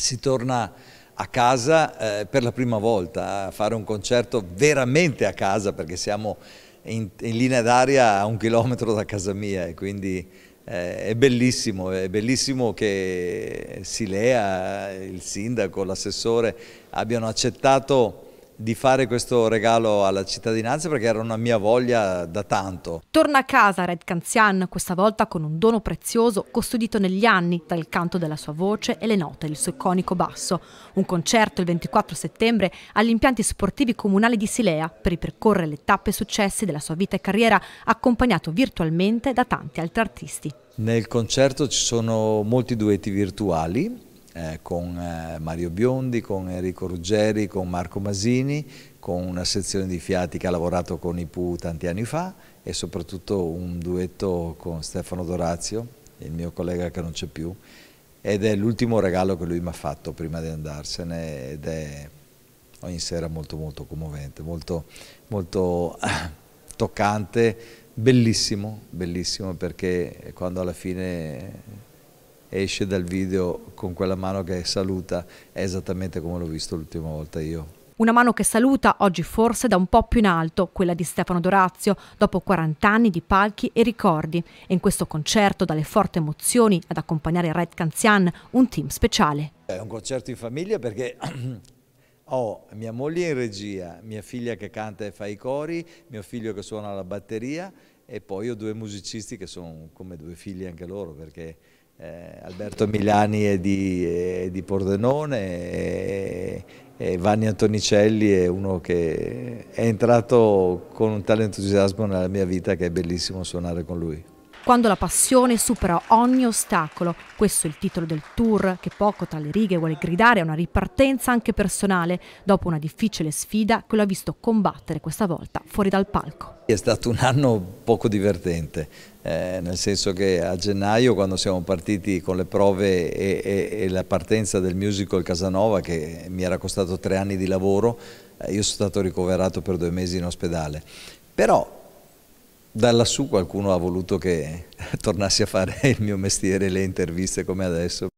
si torna a casa eh, per la prima volta, a fare un concerto veramente a casa perché siamo in, in linea d'aria a un chilometro da casa mia e quindi eh, è bellissimo, è bellissimo che Silea, il sindaco, l'assessore abbiano accettato di fare questo regalo alla cittadinanza perché era una mia voglia da tanto. Torna a casa Red Canzian, questa volta con un dono prezioso custodito negli anni dal canto della sua voce e le note del suo iconico basso. Un concerto il 24 settembre agli impianti sportivi comunali di Silea per ripercorrere le tappe e successi della sua vita e carriera accompagnato virtualmente da tanti altri artisti. Nel concerto ci sono molti duetti virtuali eh, con eh, Mario Biondi, con Enrico Ruggeri, con Marco Masini, con una sezione di fiati che ha lavorato con i Ipu tanti anni fa e soprattutto un duetto con Stefano Dorazio, il mio collega che non c'è più, ed è l'ultimo regalo che lui mi ha fatto prima di andarsene ed è ogni sera molto molto commovente, molto, molto toccante, bellissimo, bellissimo perché quando alla fine esce dal video con quella mano che saluta, è esattamente come l'ho visto l'ultima volta io. Una mano che saluta oggi forse da un po' più in alto, quella di Stefano Dorazio, dopo 40 anni di palchi e ricordi. E in questo concerto, dalle forti emozioni, ad accompagnare Red Canzian, un team speciale. È un concerto in famiglia perché ho mia moglie in regia, mia figlia che canta e fa i cori, mio figlio che suona la batteria e poi ho due musicisti che sono come due figli anche loro perché eh, Alberto Milani è di, è di Pordenone e, e, Vanni Antonicelli è uno che è entrato con un tale entusiasmo nella mia vita che è bellissimo suonare con lui. Quando la passione supera ogni ostacolo, questo è il titolo del tour che poco tra le righe vuole gridare a una ripartenza anche personale dopo una difficile sfida che lo ha visto combattere questa volta fuori dal palco. È stato un anno poco divertente, eh, nel senso che a gennaio quando siamo partiti con le prove e, e, e la partenza del musical Casanova che mi era costato tre anni di lavoro, eh, io sono stato ricoverato per due mesi in ospedale. Però da lassù qualcuno ha voluto che tornassi a fare il mio mestiere, le interviste come adesso.